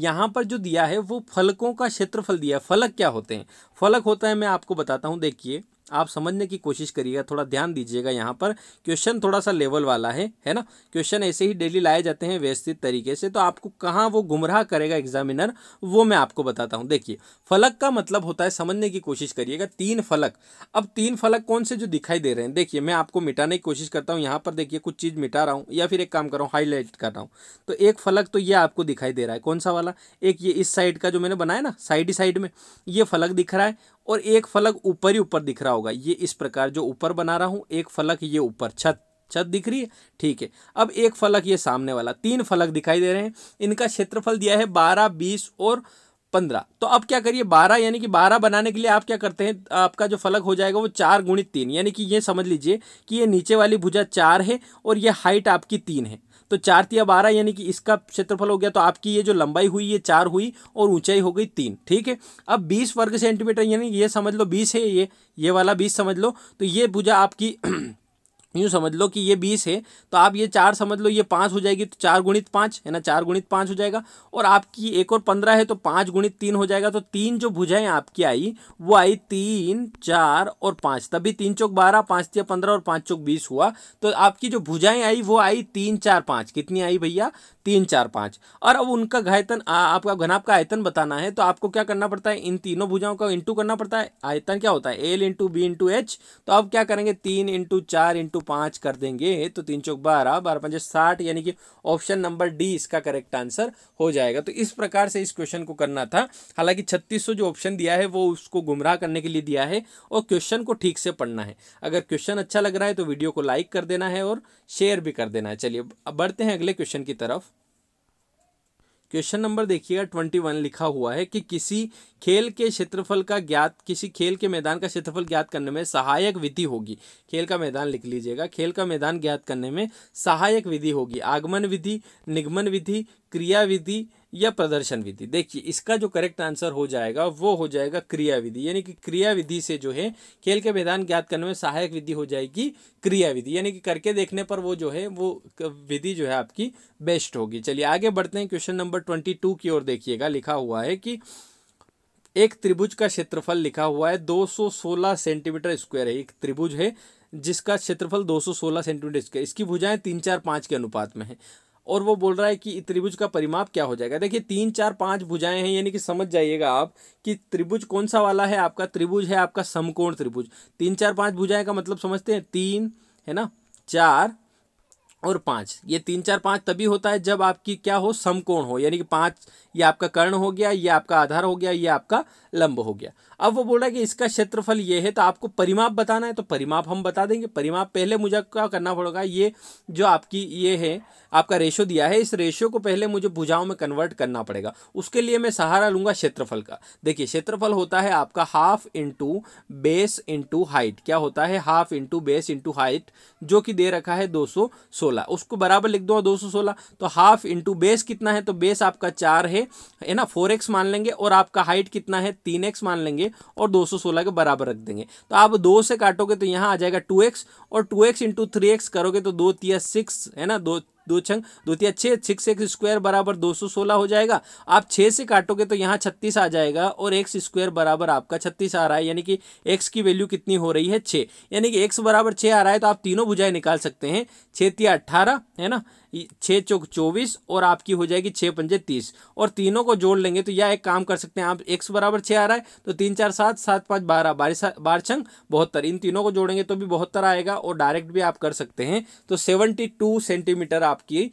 यहाँ पर जो दिया है वो फलकों का क्षेत्रफल दिया है फलक क्या होते हैं फलक होता है मैं आपको बताता हूँ देखिए आप समझने की कोशिश करिएगा थोड़ा ध्यान दीजिएगा यहाँ पर क्वेश्चन थोड़ा सा लेवल वाला है है ना क्वेश्चन ऐसे ही डेली लाए जाते हैं व्यवस्थित तरीके से तो आपको कहाँ वो गुमराह करेगा एग्जामिनर वो मैं आपको बताता हूँ देखिए फलक का मतलब होता है समझने की कोशिश करिएगा तीन फलक अब तीन फलक कौन से जो दिखाई दे रहे हैं देखिए मैं आपको मिटाने की कोशिश करता हूँ यहाँ पर देखिए कुछ चीज़ मिटा रहा हूँ या फिर एक काम कर रहा हूँ हाईलाइट कर रहा हूँ तो एक फलक तो ये आपको दिखाई दे रहा है कौन सा वाला एक ये इस साइड का जो मैंने बनाया ना साइड ही साइड में ये फलक दिख रहा है और एक फलक ऊपर ही ऊपर दिख रहा होगा ये इस प्रकार जो ऊपर बना रहा हूँ एक फलक ये ऊपर छत छत दिख रही है ठीक है अब एक फलक ये सामने वाला तीन फलक दिखाई दे रहे हैं इनका क्षेत्रफल दिया है बारह बीस और पंद्रह तो अब क्या करिए बारह यानी कि बारह बनाने के लिए आप क्या करते हैं आपका जो फलक हो जाएगा वो चार गुणित तीन यानी कि ये समझ लीजिए कि ये नीचे वाली भुजा चार है और ये हाइट आपकी तीन है तो चार तिया बारह यानी कि इसका क्षेत्रफल हो गया तो आपकी ये जो लंबाई हुई ये चार हुई और ऊंचाई हो गई तीन ठीक है अब बीस वर्ग सेंटीमीटर यानी ये समझ लो बीस है ये ये वाला बीस समझ लो तो ये भुजा आपकी यूँ समझ लो कि ये बीस है तो आप ये चार समझ लो ये पाँच हो जाएगी तो चार गुणित पाँच है ना चार गुणित पाँच हो जाएगा और आपकी एक और पंद्रह है तो पाँच गुणित तीन हो जाएगा तो तीन जो भुजाएं आपकी आई वो आई तीन चार और पाँच तभी तीन चौक बारह पाँच तीन पंद्रह और पाँच चौक बीस हुआ तो आपकी जो भुजाएं आई वो आई तीन चार पाँच कितनी आई भैया तीन चार पाँच और अब उनका घायतन आपका घनाप का आयतन बताना है तो आपको क्या करना पड़ता है इन तीनों भुजाओं का इंटू करना पड़ता है आयतन क्या होता है L into B into H तो अब क्या करेंगे तीन इंटू चार इंटू पाँच कर देंगे तो तीन चौक बारह बारह पंजे साठ यानी कि ऑप्शन नंबर डी इसका करेक्ट आंसर हो जाएगा तो इस प्रकार से इस क्वेश्चन को करना था हालांकि छत्तीस जो ऑप्शन दिया है वो उसको गुमराह करने के लिए दिया है और क्वेश्चन को ठीक से पढ़ना है अगर क्वेश्चन अच्छा लग रहा है तो वीडियो को लाइक कर देना है और शेयर भी कर देना है चलिए अब बढ़ते हैं अगले क्वेश्चन की तरफ क्वेश्चन नंबर देखिएगा ट्वेंटी वन लिखा हुआ है कि किसी खेल के क्षेत्रफल का ज्ञात किसी खेल के मैदान का क्षेत्रफल ज्ञात करने में सहायक विधि होगी खेल का मैदान लिख लीजिएगा खेल का मैदान ज्ञात करने में सहायक विधि होगी आगमन विधि निगमन विधि क्रिया विधि या प्रदर्शन विधि देखिए इसका जो करेक्ट आंसर हो जाएगा वो हो जाएगा क्रिया विधि यानी कि क्रिया विधि से जो है खेल के मैदान ज्ञात करने में सहायक विधि हो जाएगी क्रिया विधि यानी कि करके देखने पर वो जो है वो विधि जो है आपकी बेस्ट होगी चलिए आगे बढ़ते हैं क्वेश्चन नंबर ट्वेंटी टू की ओर देखिएगा लिखा हुआ है कि एक त्रिभुज का क्षेत्रफल लिखा हुआ है दो सेंटीमीटर स्क्वायर है एक त्रिभुज है जिसका क्षेत्रफल 216 सेंटीमीटर स्क्वायर इसकी भुजाएं तीन चार पाँच के अनुपात में है और वो बोल रहा है कि त्रिभुज का परिमाप क्या हो जाएगा देखिए तीन चार पांच भुजाएं हैं यानी कि समझ जाइएगा आप कि त्रिभुज कौन सा वाला है आपका त्रिभुज है आपका समकोण त्रिभुज तीन चार पांच भुजाएं का मतलब समझते हैं तीन है ना चार और पांच ये तीन चार पांच तभी होता है जब आपकी क्या हो समकोण हो यानी कि पांच ये आपका कर्ण हो गया ये आपका आधार हो गया ये आपका लंब हो गया अब वो बोल रहा है कि इसका क्षेत्रफल ये है तो आपको परिमाप बताना है तो परिमाप हम बता देंगे परिमाप पहले मुझे क्या करना पड़ेगा ये जो आपकी ये है आपका रेशो दिया है इस रेशो को पहले मुझे भुजाओं में कन्वर्ट करना पड़ेगा उसके लिए मैं सहारा लूंगा क्षेत्रफल का देखिए क्षेत्रफल होता है आपका half into base into height क्या होता है half into base into height जो कि दे रखा है दो सौ सोलह उसको बराबर लिख दो दो सौ सोलह तो हाफ इंटू बेस कितना है तो बेस आपका चार है है ना फोर एक्स मान लेंगे और आपका हाइट कितना है तीन एक्स मान लेंगे और 216 के बराबर रख देंगे तो आप दो से काटोगे तो यहाँ आ जाएगा टू और टू एक्स इंटू करोगे तो दो तीस सिक्स है ना दो दो छंग दो तिया छः सिक्स एक्स स्क्वायर बराबर दो सौ सोलह हो जाएगा आप छः से काटोगे तो यहाँ छत्तीस आ जाएगा और एक्स स्क्वायर बराबर आपका छत्तीस आ रहा है यानी कि एक्स की वैल्यू कितनी हो रही है छः यानी कि एक्स बराबर छः आ रहा है तो आप तीनों भुजाएं निकाल सकते हैं छः तिया अट्ठारह है ना छः चौक चौबीस और आपकी हो जाएगी छः पंजे तीस और तीनों को जोड़ लेंगे तो यह एक काम कर सकते हैं आप एक्स बराबर छः आ रहा है तो तीन चार सात सात पाँच बारह बारह बारह छंग बहत्तर इन तीनों को जोड़ेंगे तो भी बहत्तर आएगा और डायरेक्ट भी आप कर सकते हैं तो सेवेंटी टू सेंटीमीटर आप आपकी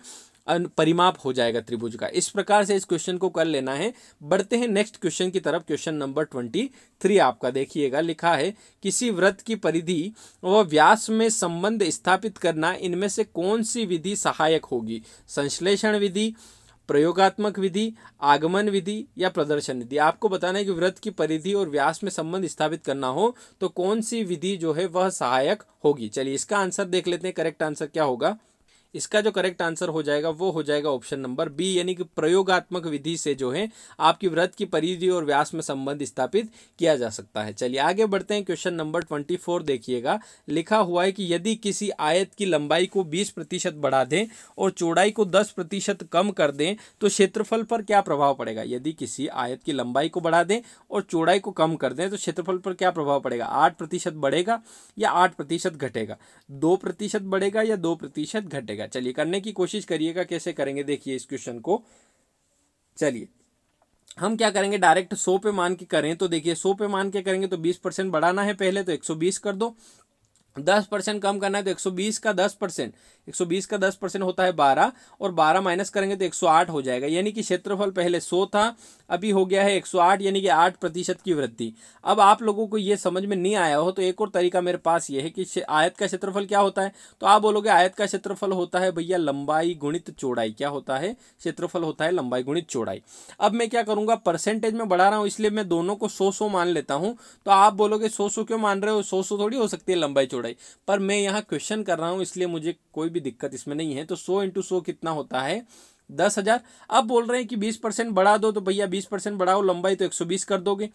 परिमाप हो जाएगा त्रिभुज का इस प्रकार से इस क्वेश्चन को कर लेना है बढ़ते हैं नेक्स्ट क्वेश्चन की तरफ क्वेश्चन नंबर ट्वेंटी थ्री आपका देखिएगा लिखा है किसी व्रत की परिधि व व्यास में संबंध स्थापित करना इनमें से कौन सी विधि सहायक होगी संश्लेषण विधि प्रयोगात्मक विधि आगमन विधि या प्रदर्शन विधि आपको बताना है कि व्रत की परिधि और व्यास में संबंध स्थापित करना हो तो कौन सी विधि जो है वह सहायक होगी चलिए इसका आंसर देख लेते हैं करेक्ट आंसर क्या होगा इसका जो करेक्ट आंसर हो जाएगा वो हो जाएगा ऑप्शन नंबर बी यानी कि प्रयोगात्मक विधि से जो है आपकी व्रत की परिधि और व्यास में संबंध स्थापित किया जा सकता है चलिए आगे बढ़ते हैं क्वेश्चन नंबर ट्वेंटी फोर देखिएगा लिखा हुआ है कि यदि किसी आयत की लंबाई को बीस प्रतिशत बढ़ा दें और चौड़ाई को दस प्रतिशत कम कर दें तो क्षेत्रफल पर क्या प्रभाव पड़ेगा यदि किसी आयत की लंबाई को बढ़ा दें और चौड़ाई को कम कर दें तो क्षेत्रफल पर क्या प्रभाव पड़ेगा आठ प्रतिशत बढ़ेगा या आठ प्रतिशत घटेगा दो प्रतिशत बढ़ेगा या दो प्रतिशत घटेगा जाएगा चलिए करने की कोशिश करिएगा कैसे करेंगे देखिए इस क्वेश्चन को चलिए हम क्या करेंगे डायरेक्ट सौ पे मान के करें तो देखिए सौ पे मान के करेंगे तो बीस परसेंट बढ़ाना है पहले तो एक सौ बीस कर दो दस परसेंट कम करना है तो एक सौ बीस का दस परसेंट एक सौ बीस का दस परसेंट होता है बारह और बारह माइनस करेंगे तो एक सौ आठ हो जाएगा यानी कि क्षेत्रफल पहले सौ था अभी हो गया है एक सौ आठ यानी कि आठ प्रतिशत की वृद्धि अब आप लोगों को ये समझ में नहीं आया हो तो एक और तरीका मेरे पास ये है कि आयत का क्षेत्रफल क्या होता है तो आप बोलोगे आयत का क्षेत्रफल होता है भैया लंबाई गुणित चौड़ाई क्या होता है क्षेत्रफल होता है लंबाई गुणित चौड़ाई अब मैं क्या करूँगा परसेंटेज में बढ़ा रहा हूँ इसलिए मैं दोनों को सौ सौ मान लेता हूँ तो आप बोलोगे सौ सौ क्यों मान रहे हो सौ सौ थोड़ी हो सकती है लंबाई चौड़ाई उड़ाई पर मैं यहाँ क्वेश्चन कर रहा हूँ इसलिए मुझे कोई भी दिक्कत इसमें नहीं है तो सौ इंटू सौ कितना होता है दस हज़ार अब बोल रहे हैं कि बीस परसेंट बढ़ा दो तो भैया बीस परसेंट बढ़ाओ लंबाई तो एक सौ बीस कर दोगे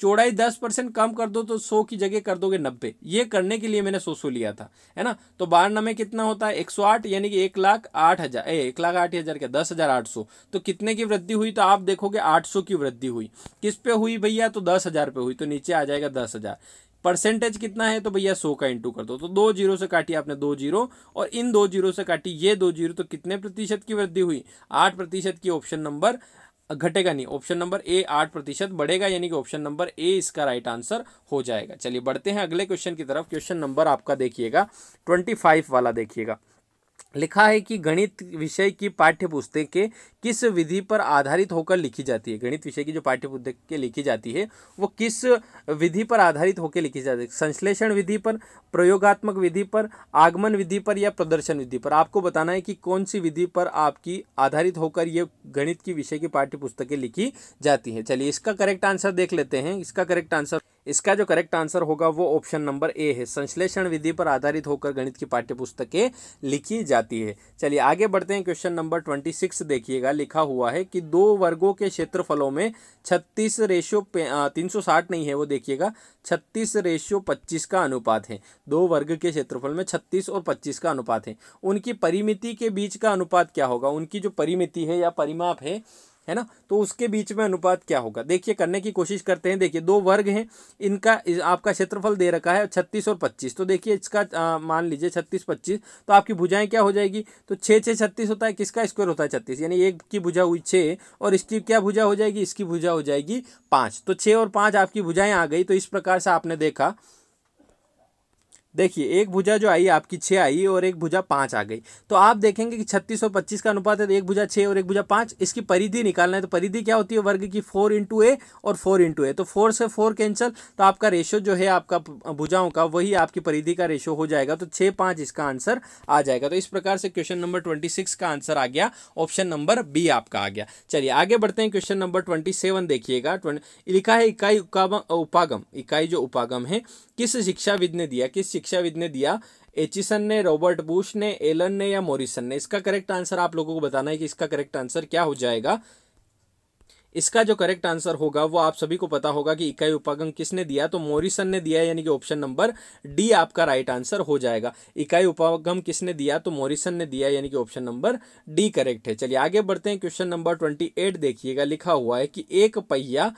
चौड़ाई दस परसेंट कम कर दो तो सौ की जगह कर दोगे नब्बे ये करने के लिए मैंने सौ सौ लिया था है ना तो बार नमे कितना होता है एक सौ आठ यानी कि एक लाख आठ हज़ार एक लाख आठ हज़ार क्या दस हज़ार आठ सौ तो कितने की वृद्धि हुई तो आप देखोगे आठ सौ की वृद्धि हुई किस पे हुई भैया तो दस हज़ार पे हुई तो नीचे आ जाएगा दस हज़ार परसेंटेज कितना है तो भैया सौ का इंटू कर दो तो दो जीरो से काटी आपने दो जीरो और इन दो जीरो से काटी ये दो जीरो तो कितने प्रतिशत की वृद्धि हुई आठ प्रतिशत की ऑप्शन नंबर घटेगा नहीं ऑप्शन नंबर ए आठ प्रतिशत बढ़ेगा यानी कि ऑप्शन नंबर ए इसका राइट आंसर हो जाएगा चलिए बढ़ते हैं अगले क्वेश्चन की तरफ क्वेश्चन नंबर आपका देखिएगा ट्वेंटी फाइव वाला देखिएगा लिखा है कि गणित विषय की पाठ्य पुस्तकें किस विधि पर आधारित होकर लिखी जाती है गणित विषय की जो पाठ्य पुस्तकें लिखी जाती है वो किस विधि पर आधारित होकर लिखी जाती है संश्लेषण विधि पर प्रयोगात्मक विधि पर आगमन विधि पर या प्रदर्शन विधि पर आपको बताना है कि कौन सी विधि पर आपकी आधारित होकर ये गणित की विषय की पाठ्य पुस्तकें लिखी जाती है चलिए इसका करेक्ट आंसर देख लेते हैं इसका करेक्ट आंसर इसका जो करेक्ट आंसर होगा वो ऑप्शन नंबर ए है संश्लेषण विधि पर आधारित होकर गणित की पाठ्य पुस्तकें लिखी जाती जाती है चलिए आगे बढ़ते हैं क्वेश्चन नंबर ट्वेंटी सिक्स देखिएगा लिखा हुआ है कि दो वर्गों के क्षेत्रफलों में छत्तीस रेशियो तीन सौ साठ नहीं है वो देखिएगा छत्तीस रेशियो पच्चीस का अनुपात है दो वर्ग के क्षेत्रफल में छत्तीस और पच्चीस का अनुपात है उनकी परिमिति के बीच का अनुपात क्या होगा उनकी जो परिमिति है या परिमाप है है ना तो उसके बीच में अनुपात क्या होगा देखिए करने की कोशिश करते हैं देखिए दो वर्ग हैं इनका आपका क्षेत्रफल दे रखा है छत्तीस और पच्चीस तो देखिए इसका मान लीजिए छत्तीस पच्चीस तो आपकी भुजाएं क्या हो जाएगी तो छः छः छत्तीस होता है किसका स्क्वायर होता है छत्तीस यानी एक की भुजा हुई छः और इसकी क्या भुजा हो जाएगी इसकी भुजा हो जाएगी पाँच तो छः और पाँच आपकी भुजाएँ आ गई तो इस प्रकार से आपने देखा देखिए एक भुजा जो आई आपकी छः आई और एक भुजा पाँच आ गई तो आप देखेंगे कि छत्तीस और पच्चीस का अनुपात है तो एक भुजा छः और एक भुजा पाँच इसकी परिधि निकालना है तो परिधि क्या होती है वर्ग की फोर इंटू ए और फोर इंटू ए तो फोर से फोर कैंसिल तो आपका रेशो जो है आपका भुजाओं का वही आपकी परिधि का रेशो हो जाएगा तो छः पाँच इसका आंसर आ जाएगा तो इस प्रकार से क्वेश्चन नंबर ट्वेंटी सिक्स का आंसर आ गया ऑप्शन नंबर बी आपका आ गया चलिए आगे बढ़ते हैं क्वेश्चन नंबर ट्वेंटी सेवन देखिएगा लिखा है इकाई उपागम इकाई जो उपागम है किस शिक्षाविद ने दिया किस शिक्षाविद ने दिया एचिसन ने रॉबर्ट बुश ने एलन ने या मोरिसन ने इसका करेक्ट आंसर आप लोगों को बताना है कि इसका करेक्ट आंसर क्या हो जाएगा इसका जो करेक्ट आंसर होगा वो आप सभी को पता होगा कि इकाई उपागम किसने दिया तो मोरिसन ने दिया यानी कि ऑप्शन नंबर डी आपका राइट आंसर हो जाएगा इकाई उपागम किसने दिया तो मोरिसन ने दिया यानी कि ऑप्शन नंबर डी करेक्ट है चलिए आगे बढ़ते हैं क्वेश्चन नंबर ट्वेंटी देखिएगा लिखा हुआ है कि एक पहिया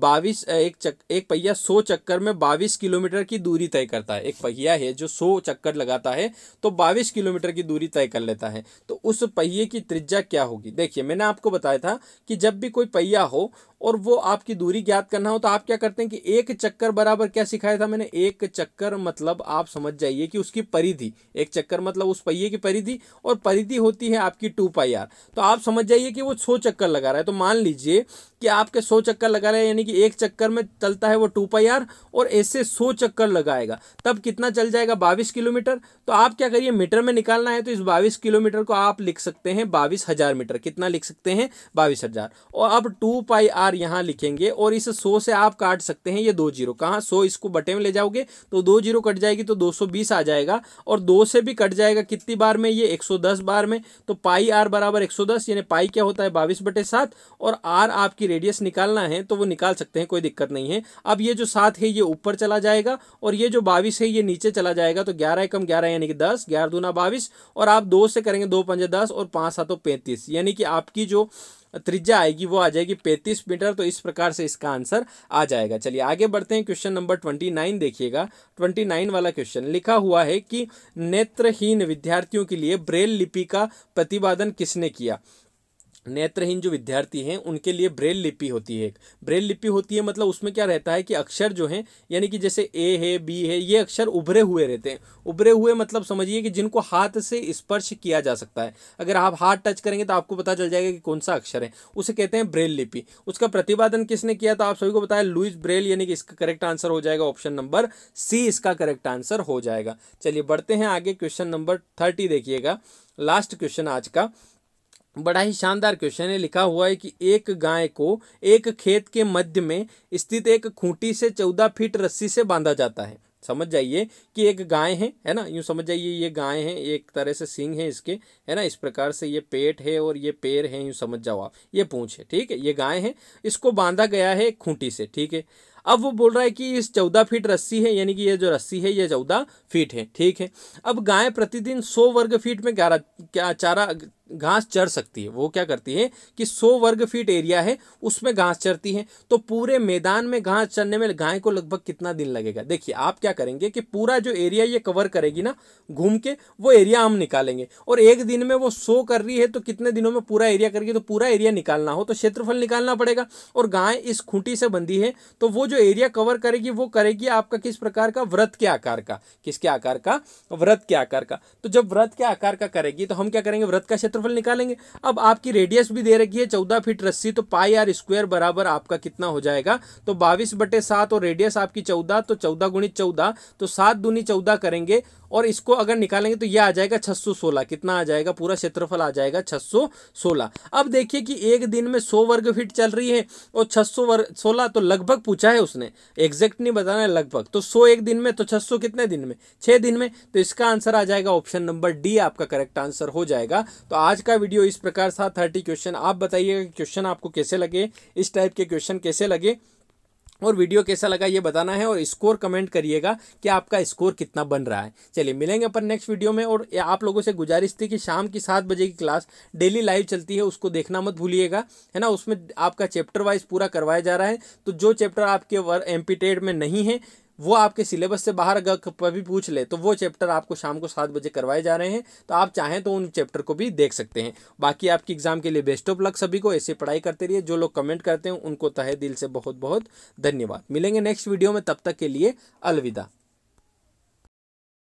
बाईस एक चक एक पहिया सौ चक्कर में बाईस किलोमीटर की दूरी तय करता है एक पहिया है जो सौ चक्कर लगाता है तो बाईस किलोमीटर की दूरी तय कर लेता है तो उस पहिए की त्रिज्या क्या होगी देखिए मैंने आपको बताया था कि जब भी कोई पहिया हो और वो आपकी दूरी ज्ञात करना हो तो आप क्या करते हैं कि एक चक्कर बराबर क्या सिखाया था मैंने एक चक्कर मतलब आप समझ जाइए कि उसकी परिधि एक चक्कर मतलब उस पहिए की परिधि और परिधि होती है आपकी टू पाई आर तो आप समझ जाइए कि वो सौ चक्कर लगा रहा है तो मान लीजिए कि आपके सौ चक्कर लगा रहे हैं यानी यानी कि एक चक्कर में चलता है वो टू पाई आर और ऐसे सौ चक्कर लगाएगा तब कितना चल जाएगा बाईस किलोमीटर तो आप क्या करिए मीटर में निकालना है तो इस बाईस किलोमीटर को आप लिख सकते हैं बाईस हज़ार मीटर कितना लिख सकते हैं बाईस हज़ार और अब टू पाई आर यहाँ लिखेंगे और इस सौ से आप काट सकते हैं ये दो जीरो कहाँ सौ इसको बटे में ले जाओगे तो दो जीरो कट जाएगी तो दो सौ बीस आ जाएगा और दो से भी कट जाएगा कितनी बार में ये एक सौ दस बार में तो पाई आर बराबर एक सौ दस यानी पाई क्या होता है बाईस बटे सात और आर आपकी रेडियस निकालना है तो वो निकाल निकाल सकते हैं कोई दिक्कत नहीं है अब ये जो सात है ये ऊपर चला जाएगा और ये जो बाईस है ये नीचे चला जाएगा तो ग्यारह एकम ग्यारह यानी कि दस ग्यारह दूना बाईस और आप दो से करेंगे दो पंजे दस और पाँच सातों पैंतीस यानी कि आपकी जो त्रिज्या आएगी वो आ जाएगी पैंतीस मीटर तो इस प्रकार से इसका आंसर आ जाएगा चलिए आगे बढ़ते हैं क्वेश्चन नंबर ट्वेंटी नाइन देखिएगा ट्वेंटी नाइन वाला क्वेश्चन लिखा हुआ है कि नेत्रहीन विद्यार्थियों के लिए ब्रेल लिपि का प्रतिपादन किसने किया नेत्रहीन जो विद्यार्थी हैं उनके लिए ब्रेल लिपि होती है एक ब्रेल लिपि होती है मतलब उसमें क्या रहता है कि अक्षर जो हैं यानी कि जैसे ए है बी है ये अक्षर उभरे हुए रहते हैं उभरे हुए मतलब समझिए कि जिनको हाथ से स्पर्श किया जा सकता है अगर आप हाथ टच करेंगे तो आपको पता चल जाएगा कि कौन सा अक्षर है उसे कहते हैं ब्रेल लिपि उसका प्रतिपादन किसने किया तो आप सभी को बताया लुइस ब्रेल यानी कि इसका करेक्ट आंसर हो जाएगा ऑप्शन नंबर सी इसका करेक्ट आंसर हो जाएगा चलिए बढ़ते हैं आगे क्वेश्चन नंबर थर्टी देखिएगा लास्ट क्वेश्चन आज का बड़ा ही शानदार क्वेश्चन है लिखा हुआ है कि एक गाय को एक खेत के मध्य में स्थित एक खूंटी से चौदह फीट रस्सी से बांधा जाता है समझ जाइए कि एक गाय है है ना यूँ समझ जाइए ये गाय है एक तरह से सिंग है इसके है ना इस प्रकार से ये पेट है और ये पैर है यूँ समझ जाओ आप ये पूछ है ठीक है ये गाय है इसको बांधा गया है खूंटी से ठीक है अब वो बोल रहा है कि इस चौदह फीट रस्सी है यानी कि ये जो रस्सी है ये चौदह फीट है ठीक है अब गाय प्रतिदिन सौ वर्ग फीट में ग्यारह चारा घास चर सकती है वो क्या करती है कि सौ वर्ग फीट एरिया है उसमें घास चरती है तो पूरे मैदान में घास चरने में गाय को लगभग कितना दिन लगेगा देखिए आप क्या करेंगे कि पूरा जो एरिया ये कवर करेगी ना घूम के वो एरिया हम निकालेंगे और एक दिन में वो सो कर रही है तो कितने दिनों में पूरा एरिया करेगी तो पूरा एरिया निकालना हो तो क्षेत्रफल निकालना पड़ेगा और गाय इस खूंटी से बंधी है तो वो जो एरिया कवर करेगी वो करेगी आपका किस प्रकार का व्रत के आकार का किसके आकार का व्रत के आकार का तो जब व्रत के आकार का करेगी तो हम क्या करेंगे व्रत का क्षेत्र क्षेत्रफल निकालेंगे अब आपकी रेडियस भी दे रखी है चौदह फीट रस्सी तो पाई आर स्क्वायर बराबर आपका कितना हो जाएगा तो बाविस बटे सात और रेडियस आपकी चौदह तो चौदह गुणित चौदह तो सात दूनी चौदह करेंगे और इसको अगर निकालेंगे तो यह आ जाएगा 616 कितना आ जाएगा पूरा क्षेत्रफल आ जाएगा 616 अब देखिए कि एक दिन में 100 वर्ग फीट चल रही है और 600 वर्ग सोलह तो लगभग पूछा है उसने एग्जैक्ट नहीं बताना है लगभग तो 100 एक दिन में तो 600 कितने दिन में छः दिन में तो इसका आंसर आ जाएगा ऑप्शन नंबर डी आपका करेक्ट आंसर हो जाएगा तो आज का वीडियो इस प्रकार था थर्टी क्वेश्चन आप बताइएगा क्वेश्चन आपको कैसे लगे इस टाइप के क्वेश्चन कैसे लगे और वीडियो कैसा लगा ये बताना है और स्कोर कमेंट करिएगा कि आपका स्कोर कितना बन रहा है चलिए मिलेंगे अपन नेक्स्ट वीडियो में और आप लोगों से गुजारिश थी कि शाम की सात बजे की क्लास डेली लाइव चलती है उसको देखना मत भूलिएगा है ना उसमें आपका चैप्टर वाइज पूरा करवाया जा रहा है तो जो चैप्टर आपके वर एम में नहीं है वो आपके सिलेबस से बाहर अगर भी पूछ ले तो वो चैप्टर आपको शाम को सात बजे करवाए जा रहे हैं तो आप चाहें तो उन चैप्टर को भी देख सकते हैं बाकी आपकी एग्ज़ाम के लिए बेस्ट ऑफ लक सभी को ऐसे पढ़ाई करते रहिए जो लोग कमेंट करते हैं उनको तहे दिल से बहुत बहुत धन्यवाद मिलेंगे नेक्स्ट वीडियो में तब तक के लिए अलविदा